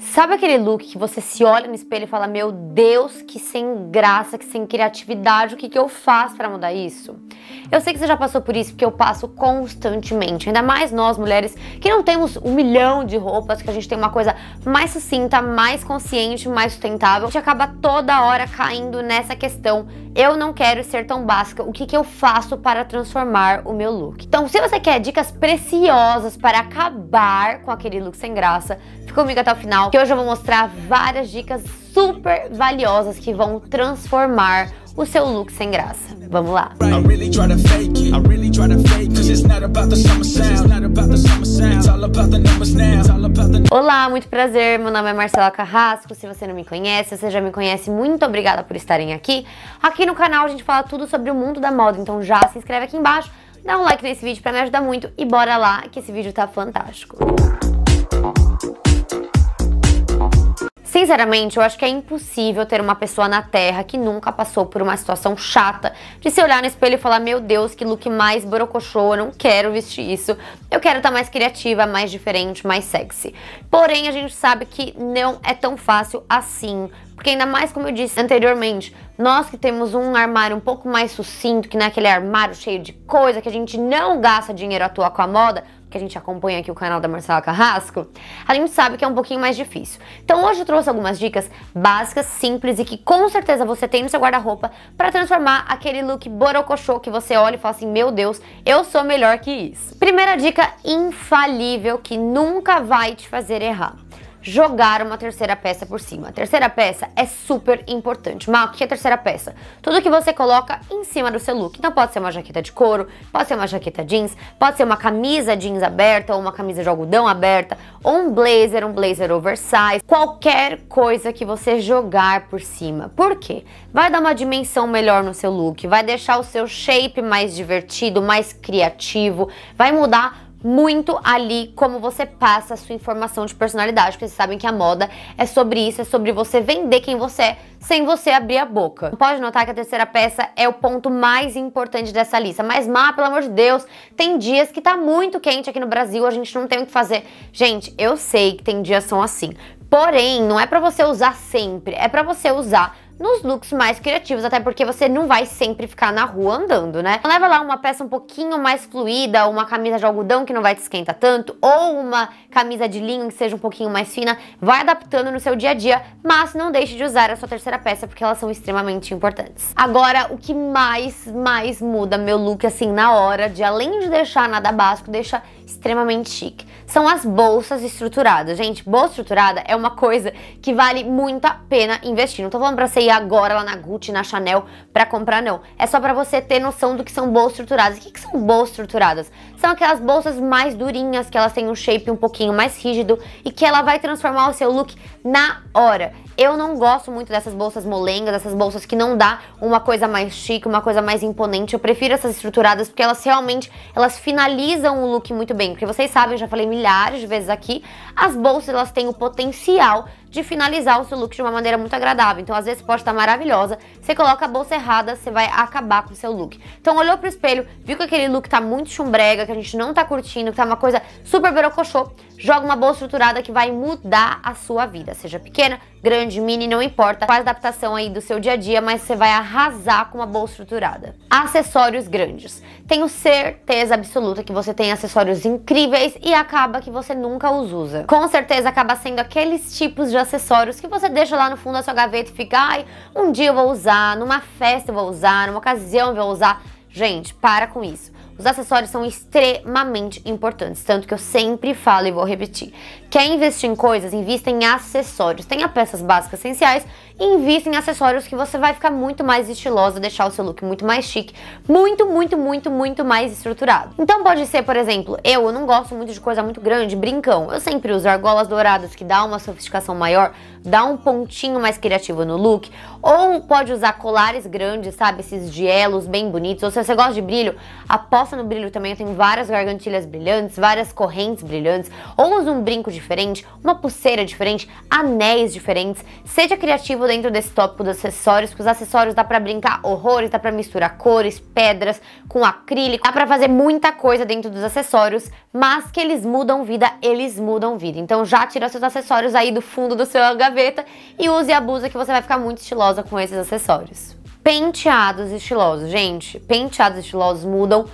Sabe aquele look que você se olha no espelho e fala: Meu Deus, que sem graça, que sem criatividade, o que, que eu faço para mudar isso? Eu sei que você já passou por isso, porque eu passo constantemente, ainda mais nós mulheres que não temos um milhão de roupas, que a gente tem uma coisa mais sucinta, mais consciente, mais sustentável. A gente acaba toda hora caindo nessa questão eu não quero ser tão básica, o que, que eu faço para transformar o meu look? Então, se você quer dicas preciosas para acabar com aquele look sem graça, fica comigo até o final, que hoje eu vou mostrar várias dicas super valiosas que vão transformar o seu look sem graça. Vamos lá! Olá, muito prazer. Meu nome é Marcela Carrasco. Se você não me conhece, você já me conhece. Muito obrigada por estarem aqui. Aqui no canal a gente fala tudo sobre o mundo da moda, então já se inscreve aqui embaixo, dá um like nesse vídeo para me ajudar muito e bora lá que esse vídeo tá fantástico. Sinceramente, eu acho que é impossível ter uma pessoa na Terra que nunca passou por uma situação chata de se olhar no espelho e falar: Meu Deus, que look mais borocochô, eu não quero vestir isso. Eu quero estar tá mais criativa, mais diferente, mais sexy. Porém, a gente sabe que não é tão fácil assim. Porque ainda mais como eu disse anteriormente, nós que temos um armário um pouco mais sucinto, que não é aquele armário cheio de coisa, que a gente não gasta dinheiro à toa com a moda, que a gente acompanha aqui o canal da Marcela Carrasco, a gente sabe que é um pouquinho mais difícil. Então hoje eu trouxe algumas dicas básicas, simples e que com certeza você tem no seu guarda-roupa para transformar aquele look borocochô que você olha e fala assim, meu Deus, eu sou melhor que isso. Primeira dica infalível que nunca vai te fazer errar jogar uma terceira peça por cima. A terceira peça é super importante. Mal, o que é a terceira peça? Tudo que você coloca em cima do seu look. Então pode ser uma jaqueta de couro, pode ser uma jaqueta jeans, pode ser uma camisa jeans aberta ou uma camisa de algodão aberta, ou um blazer, um blazer oversize, qualquer coisa que você jogar por cima. Por quê? Vai dar uma dimensão melhor no seu look, vai deixar o seu shape mais divertido, mais criativo, vai mudar muito ali como você passa a sua informação de personalidade, porque vocês sabem que a moda é sobre isso, é sobre você vender quem você é sem você abrir a boca. Pode notar que a terceira peça é o ponto mais importante dessa lista, mas Má, pelo amor de Deus, tem dias que tá muito quente aqui no Brasil, a gente não tem o que fazer. Gente, eu sei que tem dias são assim, porém, não é para você usar sempre, é para você usar nos looks mais criativos, até porque você não vai sempre ficar na rua andando, né? Então leva lá uma peça um pouquinho mais fluida, uma camisa de algodão que não vai te esquentar tanto, ou uma camisa de linho que seja um pouquinho mais fina, vai adaptando no seu dia a dia, mas não deixe de usar a sua terceira peça porque elas são extremamente importantes. Agora, o que mais, mais muda meu look assim na hora, de além de deixar nada básico, deixa extremamente chique. São as bolsas estruturadas. Gente, bolsa estruturada é uma coisa que vale muito a pena investir. Não tô falando pra você ir agora lá na Gucci, na Chanel pra comprar, não. É só pra você ter noção do que são bolsas estruturadas. O que, que são bolsas estruturadas? São aquelas bolsas mais durinhas, que elas têm um shape um pouquinho mais rígido e que ela vai transformar o seu look na hora. Eu não gosto muito dessas bolsas molengas, dessas bolsas que não dá uma coisa mais chique, uma coisa mais imponente. Eu prefiro essas estruturadas porque elas realmente, elas finalizam o look muito bem. Porque vocês sabem, eu já falei milhares de vezes aqui, as bolsas elas têm o potencial de finalizar o seu look de uma maneira muito agradável. Então, às vezes pode estar maravilhosa, você coloca a bolsa errada, você vai acabar com o seu look. Então, olhou pro espelho, viu que aquele look tá muito chumbrega, que a gente não tá curtindo, que tá uma coisa super berocochô, joga uma bolsa estruturada que vai mudar a sua vida, seja pequena, grande, mini, não importa, faz adaptação aí do seu dia a dia, mas você vai arrasar com uma bolsa estruturada. Acessórios grandes. Tenho certeza absoluta que você tem acessórios incríveis e acaba que você nunca os usa. Com certeza acaba sendo aqueles tipos de acessórios que você deixa lá no fundo da sua gaveta e fica, ai, um dia eu vou usar, numa festa eu vou usar, numa ocasião eu vou usar. Gente, para com isso. Os acessórios são extremamente importantes, tanto que eu sempre falo e vou repetir. Quer investir em coisas? Invista em acessórios. Tenha peças básicas essenciais e invista em acessórios que você vai ficar muito mais estilosa, deixar o seu look muito mais chique, muito, muito, muito, muito mais estruturado. Então pode ser, por exemplo, eu, eu não gosto muito de coisa muito grande, brincão. Eu sempre uso argolas douradas que dá uma sofisticação maior, dá um pontinho mais criativo no look. Ou pode usar colares grandes, sabe? Esses gelos bem bonitos. Ou se você gosta de brilho, aposta no brilho também. Eu tenho várias gargantilhas brilhantes, várias correntes brilhantes. Ou usa um brinco diferente, uma pulseira diferente, anéis diferentes. Seja criativo dentro desse tópico dos acessórios, porque os acessórios dá pra brincar horrores, dá pra misturar cores, pedras, com acrílico. Dá pra fazer muita coisa dentro dos acessórios, mas que eles mudam vida, eles mudam vida. Então já tira seus acessórios aí do fundo do seu gaveta gaveta e use e abusa que você vai ficar muito estilosa com esses acessórios. Penteados estilosos. Gente, penteados estilosos mudam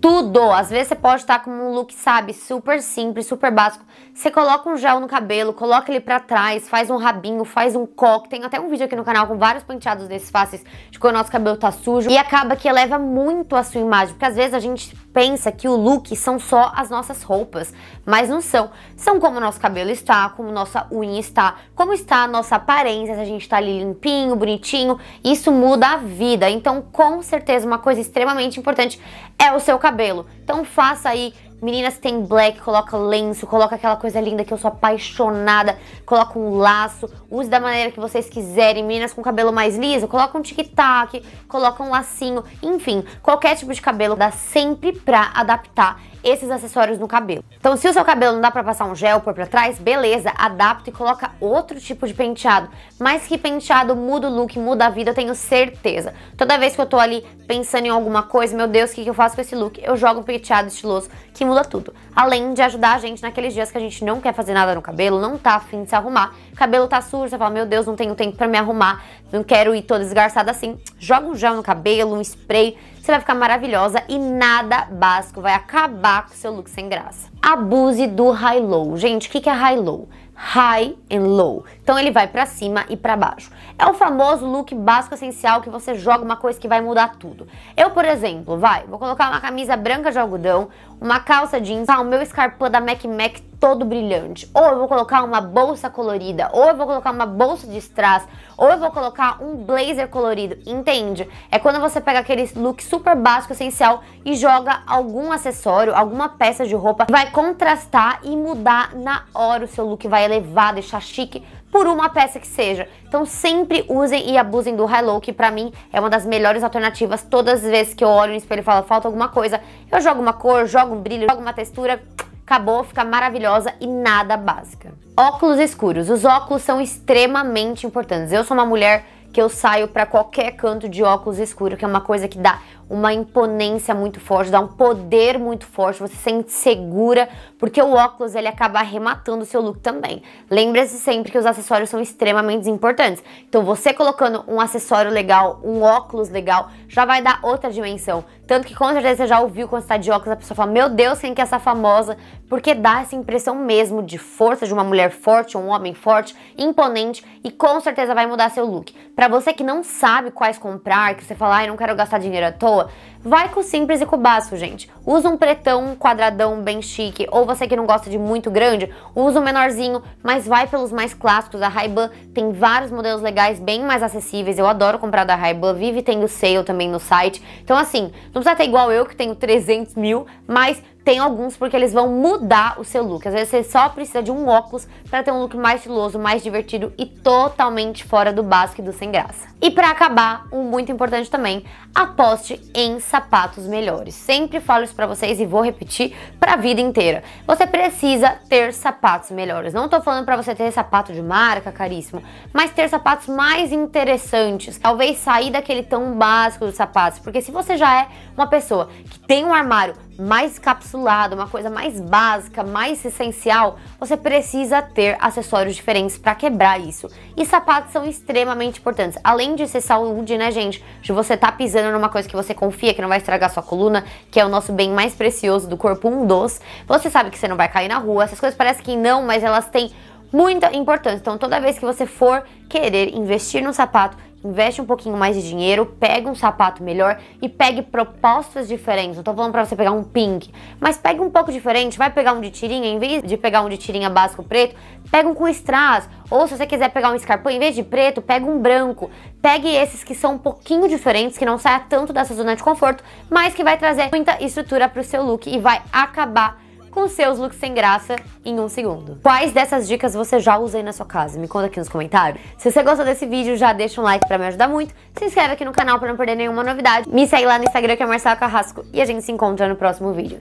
tudo. Às vezes você pode estar com um look, sabe, super simples, super básico. Você coloca um gel no cabelo, coloca ele pra trás, faz um rabinho, faz um coque. Tem até um vídeo aqui no canal com vários penteados desses fáceis de quando o nosso cabelo tá sujo. E acaba que eleva muito a sua imagem, porque às vezes a gente pensa que o look são só as nossas roupas, mas não são. São como nosso cabelo está, como nossa unha está, como está a nossa aparência, se a gente está ali limpinho, bonitinho, isso muda a vida. Então, com certeza, uma coisa extremamente importante é o seu cabelo. Então, faça aí Meninas tem black, coloca lenço, coloca aquela coisa linda que eu sou apaixonada, coloca um laço, use da maneira que vocês quiserem. Meninas com cabelo mais liso, coloca um tic-tac, coloca um lacinho, enfim, qualquer tipo de cabelo dá sempre pra adaptar esses acessórios no cabelo. Então, se o seu cabelo não dá pra passar um gel por pra trás, beleza, adapta e coloca outro tipo de penteado. Mas que penteado muda o look, muda a vida, eu tenho certeza. Toda vez que eu tô ali pensando em alguma coisa, meu Deus, o que, que eu faço com esse look? Eu jogo um penteado estiloso que muda tudo. Além de ajudar a gente naqueles dias que a gente não quer fazer nada no cabelo, não tá afim de se arrumar, cabelo tá sujo, você fala, meu Deus, não tenho tempo para me arrumar, não quero ir toda desgarçada assim. Joga um gel no cabelo, um spray, você vai ficar maravilhosa e nada básico vai acabar com seu look sem graça. Abuse do high-low. Gente, o que, que é high-low? high and low. Então ele vai para cima e para baixo. É o famoso look básico essencial que você joga uma coisa que vai mudar tudo. Eu, por exemplo, vai, vou colocar uma camisa branca de algodão, uma calça jeans, ah, o meu escarpão da Mac Mac todo brilhante. Ou eu vou colocar uma bolsa colorida, ou eu vou colocar uma bolsa de strass, ou eu vou colocar um blazer colorido, entende? É quando você pega aquele look super básico essencial e joga algum acessório, alguma peça de roupa, vai contrastar e mudar na hora o seu look vai elevado, deixar chique, por uma peça que seja. Então sempre usem e abusem do Hello, que pra mim é uma das melhores alternativas. Todas as vezes que eu olho no espelho e falo, falta alguma coisa, eu jogo uma cor, jogo um brilho, jogo uma textura, acabou, fica maravilhosa e nada básica. Óculos escuros. Os óculos são extremamente importantes. Eu sou uma mulher que eu saio para qualquer canto de óculos escuro, que é uma coisa que dá uma imponência muito forte, dá um poder muito forte, você se sente segura, porque o óculos ele acaba arrematando o seu look também. Lembre-se sempre que os acessórios são extremamente importantes. Então você colocando um acessório legal, um óculos legal, já vai dar outra dimensão. Tanto que com certeza você já ouviu quando você tá de óculos, a pessoa fala, meu Deus, quem que é essa famosa? Porque dá essa impressão mesmo de força, de uma mulher forte, um homem forte, imponente, e com certeza vai mudar seu look. Para você que não sabe quais comprar, que você fala, ai, não quero gastar dinheiro à toa, pessoa, vai com simples e com baço, gente. Usa um pretão, um quadradão bem chique, ou você que não gosta de muito grande, usa um menorzinho, mas vai pelos mais clássicos. A Ray-Ban tem vários modelos legais, bem mais acessíveis. Eu adoro comprar da Ray-Ban, vive tendo sale também no site. Então assim, não precisa ter igual eu que tenho 300 mil, mas tem alguns porque eles vão mudar o seu look. Às vezes você só precisa de um óculos para ter um look mais estiloso, mais divertido e totalmente fora do básico e do sem graça. E para acabar, um muito importante também, aposte em sapatos melhores. Sempre falo isso para vocês e vou repetir para a vida inteira. Você precisa ter sapatos melhores. Não tô falando para você ter sapato de marca caríssimo, mas ter sapatos mais interessantes. Talvez sair daquele tão básico dos sapatos, porque se você já é uma pessoa que tem um armário mais capsulado, uma coisa mais básica, mais essencial, você precisa ter acessórios diferentes para quebrar isso. E sapatos são extremamente importantes. Além de ser saúde, né, gente? De você estar tá pisando numa coisa que você confia que não vai estragar sua coluna, que é o nosso bem mais precioso do corpo, um dos. Você sabe que você não vai cair na rua. Essas coisas parecem que não, mas elas têm muita importância. Então, toda vez que você for querer investir num sapato, investe um pouquinho mais de dinheiro, pega um sapato melhor e pegue propostas diferentes. Não tô falando pra você pegar um pink, mas pegue um pouco diferente, vai pegar um de tirinha, em vez de pegar um de tirinha básico preto, pega um com strass. Ou se você quiser pegar um escarpão, em vez de preto, pega um branco. Pegue esses que são um pouquinho diferentes, que não saia tanto dessa zona de conforto, mas que vai trazer muita estrutura pro seu look e vai acabar com seus looks sem graça em um segundo. Quais dessas dicas você já usa aí na sua casa? Me conta aqui nos comentários. Se você gostou desse vídeo, já deixa um like pra me ajudar muito, se inscreve aqui no canal pra não perder nenhuma novidade, me segue lá no Instagram que é Marcelo Carrasco e a gente se encontra no próximo vídeo.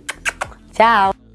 Tchau!